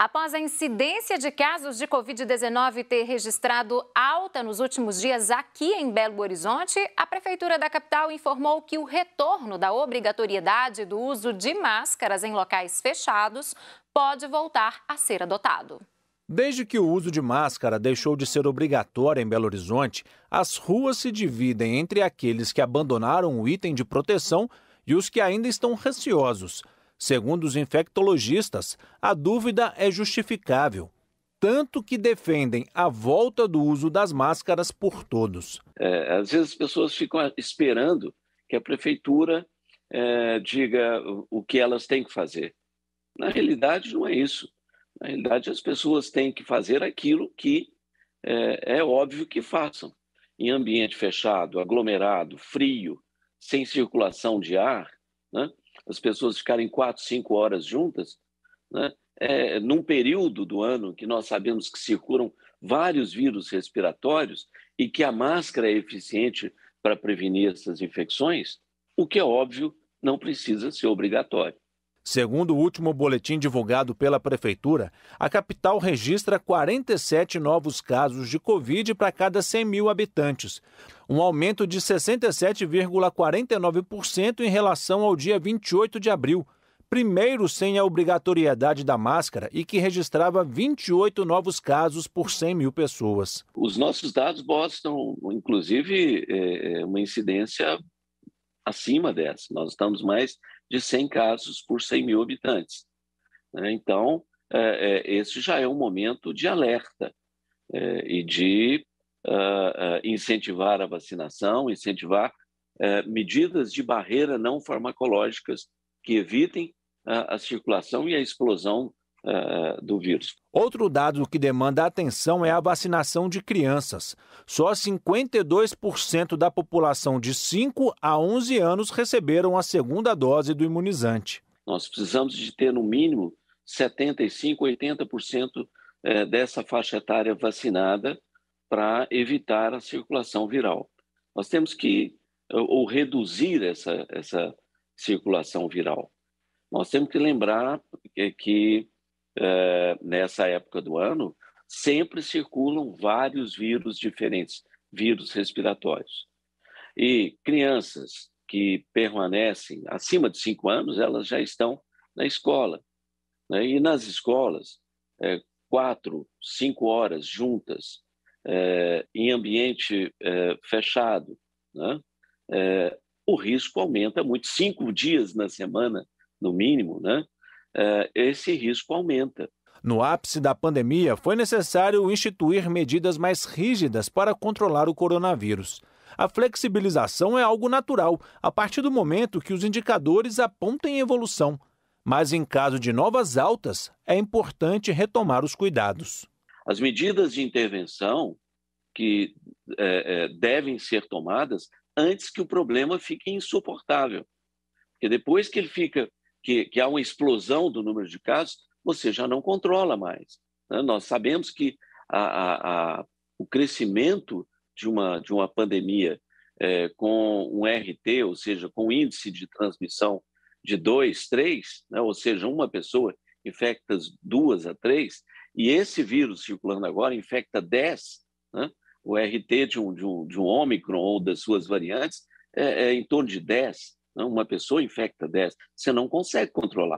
Após a incidência de casos de Covid-19 ter registrado alta nos últimos dias aqui em Belo Horizonte, a Prefeitura da capital informou que o retorno da obrigatoriedade do uso de máscaras em locais fechados pode voltar a ser adotado. Desde que o uso de máscara deixou de ser obrigatório em Belo Horizonte, as ruas se dividem entre aqueles que abandonaram o item de proteção e os que ainda estão receosos. Segundo os infectologistas, a dúvida é justificável tanto que defendem a volta do uso das máscaras por todos. É, às vezes as pessoas ficam esperando que a prefeitura é, diga o que elas têm que fazer. Na realidade, não é isso. Na realidade, as pessoas têm que fazer aquilo que é, é óbvio que façam. Em ambiente fechado, aglomerado, frio, sem circulação de ar, né? as pessoas ficarem quatro, cinco horas juntas, né? É, num período do ano que nós sabemos que circulam vários vírus respiratórios e que a máscara é eficiente para prevenir essas infecções, o que é óbvio não precisa ser obrigatório. Segundo o último boletim divulgado pela Prefeitura, a capital registra 47 novos casos de Covid para cada 100 mil habitantes, um aumento de 67,49% em relação ao dia 28 de abril, primeiro sem a obrigatoriedade da máscara e que registrava 28 novos casos por 100 mil pessoas. Os nossos dados mostram, inclusive, é, é, uma incidência acima dessa. Nós estamos mais de 100 casos por 100 mil habitantes. Né? Então, é, é, esse já é um momento de alerta é, e de ah, ah, incentivar a vacinação, incentivar medidas de barreira não farmacológicas que evitem a circulação e a explosão eh, do vírus. Outro dado que demanda atenção é a vacinação de crianças. Só 52% da população de 5 a 11 anos receberam a segunda dose do imunizante. Nós precisamos de ter, no mínimo, 75%, 80% eh, dessa faixa etária vacinada para evitar a circulação viral. Nós temos que eh, ou reduzir essa, essa circulação viral. Nós temos que lembrar que eh, nessa época do ano, sempre circulam vários vírus diferentes, vírus respiratórios. E crianças que permanecem acima de cinco anos, elas já estão na escola. Né? E nas escolas, é, quatro, cinco horas juntas, é, em ambiente é, fechado, né? o risco aumenta muito. Cinco dias na semana, no mínimo, né? Eh, esse risco aumenta. No ápice da pandemia, foi necessário instituir medidas mais rígidas para controlar o coronavírus. A flexibilização é algo natural, a partir do momento que os indicadores apontem evolução. Mas em caso de novas altas, é importante retomar os cuidados. As medidas de intervenção que é, devem ser tomadas antes que o problema fique insuportável. Porque depois que ele fica que, que há uma explosão do número de casos, você já não controla mais. Né? Nós sabemos que a, a, a, o crescimento de uma, de uma pandemia é, com um RT, ou seja, com índice de transmissão de 2, 3, né? ou seja, uma pessoa infecta duas a três, e esse vírus circulando agora infecta 10, né? o RT de um, de, um, de um Omicron ou das suas variantes é, é em torno de 10. Né? Uma pessoa infecta 10, você não consegue controlar.